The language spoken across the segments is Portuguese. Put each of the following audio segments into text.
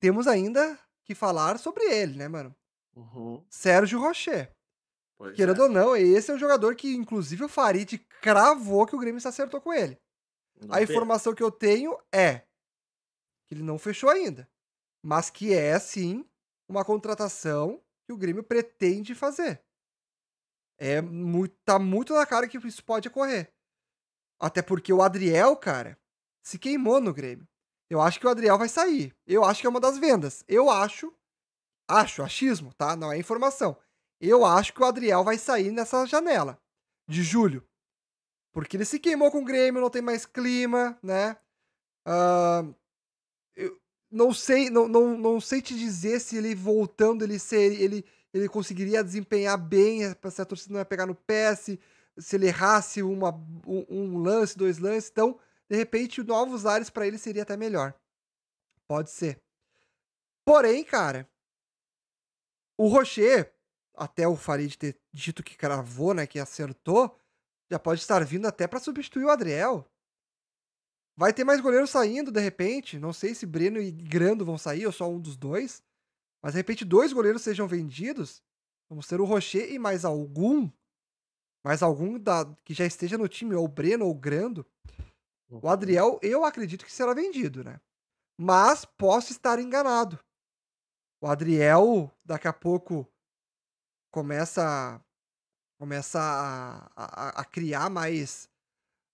temos ainda que falar sobre ele, né, mano? Uhum. Sérgio Rocher. Pois Querendo é. ou não, esse é um jogador que, inclusive, o Farid cravou que o Grêmio se acertou com ele. Não a tem. informação que eu tenho é que ele não fechou ainda, mas que é, sim, uma contratação que o Grêmio pretende fazer. É muito, tá muito na cara que isso pode ocorrer. Até porque o Adriel, cara, se queimou no Grêmio. Eu acho que o Adriel vai sair. Eu acho que é uma das vendas. Eu acho, acho, achismo, tá? Não é informação. Eu acho que o Adriel vai sair nessa janela de julho. Porque ele se queimou com o Grêmio, não tem mais clima, né? Uh, eu não sei, não, não, não sei te dizer se ele voltando, ele ser, ele, ele conseguiria desempenhar bem, eh, se a torcida não ia pegar no pé, se, se ele errasse uma, um, um lance, dois lances. Então, de repente, novos ares para ele seria até melhor. Pode ser. Porém, cara, o Rocher, até o Farid ter dito que cravou, né, que acertou, já pode estar vindo até para substituir o Adriel. Vai ter mais goleiro saindo, de repente. Não sei se Breno e Grando vão sair, ou só um dos dois. Mas, de repente, dois goleiros sejam vendidos. Vamos ter o Rocher e mais algum. Mais algum da, que já esteja no time, ou o Breno ou o Grando. O Adriel, eu acredito que será vendido, né? Mas posso estar enganado. O Adriel, daqui a pouco, começa, começa a, a, a criar mais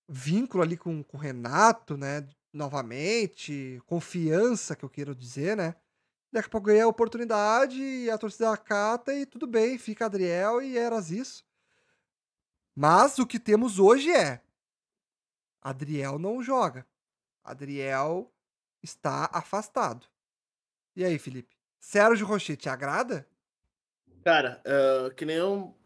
vínculo ali com, com o Renato, né? Novamente, confiança, que eu quero dizer, né? Daqui a pouco ganha a oportunidade e a torcida acata e tudo bem, fica Adriel e eras isso. Mas o que temos hoje é Adriel não joga. Adriel está afastado. E aí, Felipe? Sérgio Rocher, te agrada? Cara, uh, que nem eu.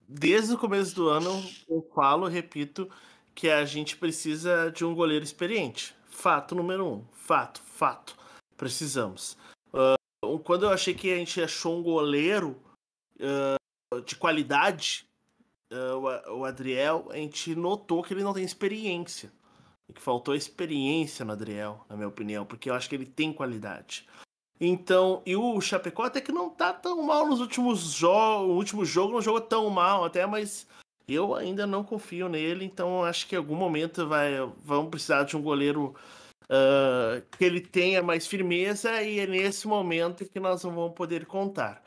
Desde o começo do ano, eu falo, repito, que a gente precisa de um goleiro experiente. Fato número um. Fato, fato. Precisamos. Uh, quando eu achei que a gente achou um goleiro uh, de qualidade, eh, o Adriel, a gente notou que ele não tem experiência. que faltou experiência no Adriel, na minha opinião, porque eu acho que ele tem qualidade. Então, e o Chapecó até que não tá tão mal nos últimos jogos. O último jogo não jogou tão mal até, mas eu ainda não confio nele, então acho que em algum momento vai, vamos precisar de um goleiro uh, que ele tenha mais firmeza e é nesse momento que nós não vamos poder contar.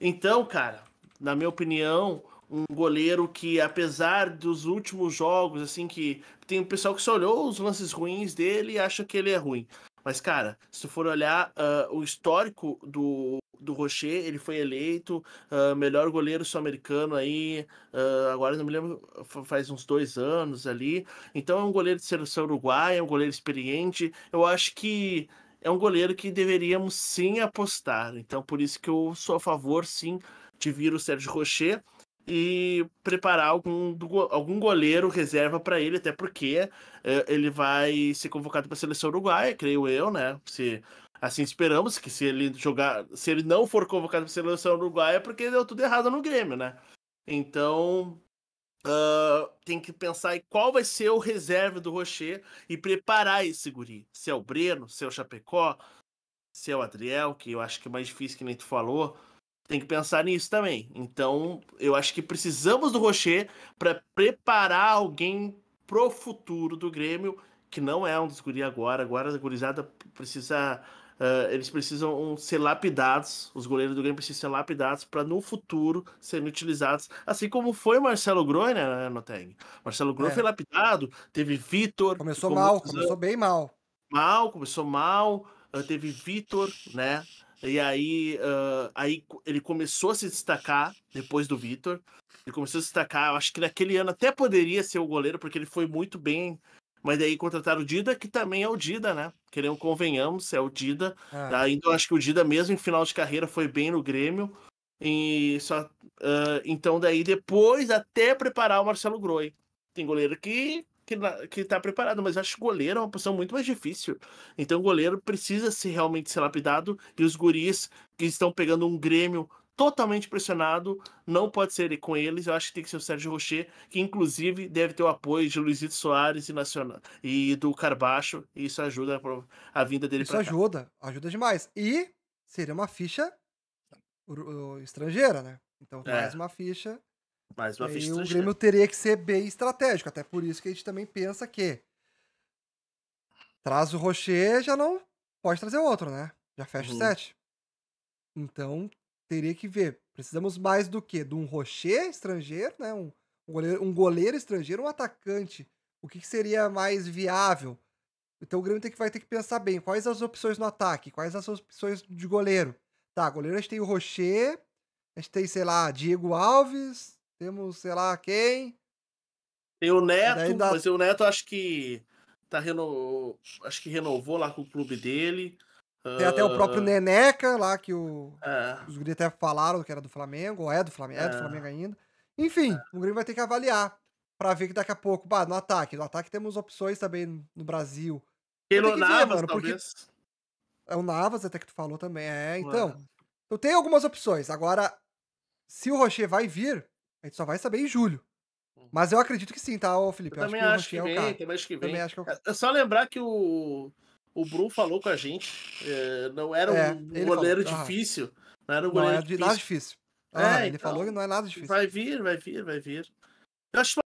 Então, cara, na minha opinião, um goleiro que, apesar dos últimos jogos, assim, que tem o um pessoal que só olhou os lances ruins dele e acha que ele é ruim. Mas, cara, se for olhar uh, o histórico do, do Rocher, ele foi eleito uh, melhor goleiro sul-americano aí, uh, agora não me lembro, faz uns dois anos ali. Então é um goleiro de seleção uruguaia, é um goleiro experiente. Eu acho que é um goleiro que deveríamos sim apostar. Então por isso que eu sou a favor, sim, de vir o Sérgio Rocher e preparar algum, algum goleiro reserva para ele, até porque eh, ele vai ser convocado para a seleção uruguaia, creio eu, né? Se assim esperamos que se ele jogar, se ele não for convocado para a seleção uruguaia, é porque deu tudo errado no Grêmio, né? Então, Uh, tem que pensar em qual vai ser o reserva do Rocher e preparar esse guri. Se é o Breno, se é o Chapecó, se é o Adriel, que eu acho que é mais difícil, que nem tu falou. Tem que pensar nisso também. Então, eu acho que precisamos do Rocher para preparar alguém pro futuro do Grêmio, que não é um dos guri agora. Agora a gurizada precisa. Uh, eles precisam ser lapidados, os goleiros do Grêmio precisam ser lapidados para no futuro serem utilizados, assim como foi Marcelo Groen, né, Noteg? Marcelo Groen é. foi lapidado, teve Vitor. Começou mal, começou bem mal. Mal, começou mal, eh, teve Vitor, né? E aí, uh, aí ele começou a se destacar depois do Vitor. Ele começou a se destacar. Eu acho que naquele ano até poderia ser o goleiro, porque ele foi muito bem. Mas daí contrataram o Dida, que também é o Dida, né? Queremos, convenhamos, é o Dida. Ah. Tá? Então acho que o Dida, mesmo em final de carreira, foi bem no Grêmio. E só, uh, então daí depois até preparar o Marcelo Groi. Tem goleiro que que, que tá preparado, mas acho que goleiro é uma posição muito mais difícil. Então, goleiro precisa ser realmente ser lapidado e os guris que estão pegando um Grêmio totalmente pressionado, não pode ser com eles. Eu acho que tem que ser o Sérgio Rocher, que inclusive deve ter o apoio de Luizito Soares e, Nacional, e do Carbacho, e isso ajuda a vinda dele Isso ajuda, cá. ajuda demais. E seria uma ficha estrangeira, né? Então, mais é. uma ficha mas uma ficha o Grêmio teria que ser bem estratégico, até por isso que a gente também pensa que traz o Rocher, já não pode trazer outro, né? Já fecha uhum. o set. Então, teria que ver. Precisamos mais do que? De um Rocher estrangeiro, né? Um, um, goleiro, um goleiro estrangeiro, um atacante. O que, que seria mais viável? Então o Grêmio tem que, vai ter que pensar bem quais as opções no ataque, quais as opções de goleiro. Tá, goleiro a gente tem o Rocher, a gente tem, sei lá, Diego Alves, temos, sei lá, quem? Tem o Neto, mas o Neto acho que tá reno... acho que renovou lá com o clube dele. Tem até o próprio Neneca lá, que o... É. os guri até falaram que era do Flamengo, ou é do Flamengo, é, é do Flamengo ainda. Enfim, é. o Grêmio vai ter que avaliar para ver que daqui a pouco, bah, no ataque, no ataque temos opções também no Brasil. pelo Navas, ver, mano, talvez. Porque... É o Navas até que tu falou também, é, então. É. Eu tenho algumas opções, agora, se o Rocher vai vir, a gente só vai saber em julho. Hum. Mas eu acredito que sim, tá, Felipe? Eu também acho que, acho é que vem, é também acho que vem. Também acho que é, o... É, é só lembrar que o, o Bru falou com a gente, é, não era é, um goleiro falou, difícil. Aham. Não era um goleiro não, é difícil. nada difícil. Aham, ele então, falou que não é nada difícil. Vai vir, vai vir, vai vir. Eu acho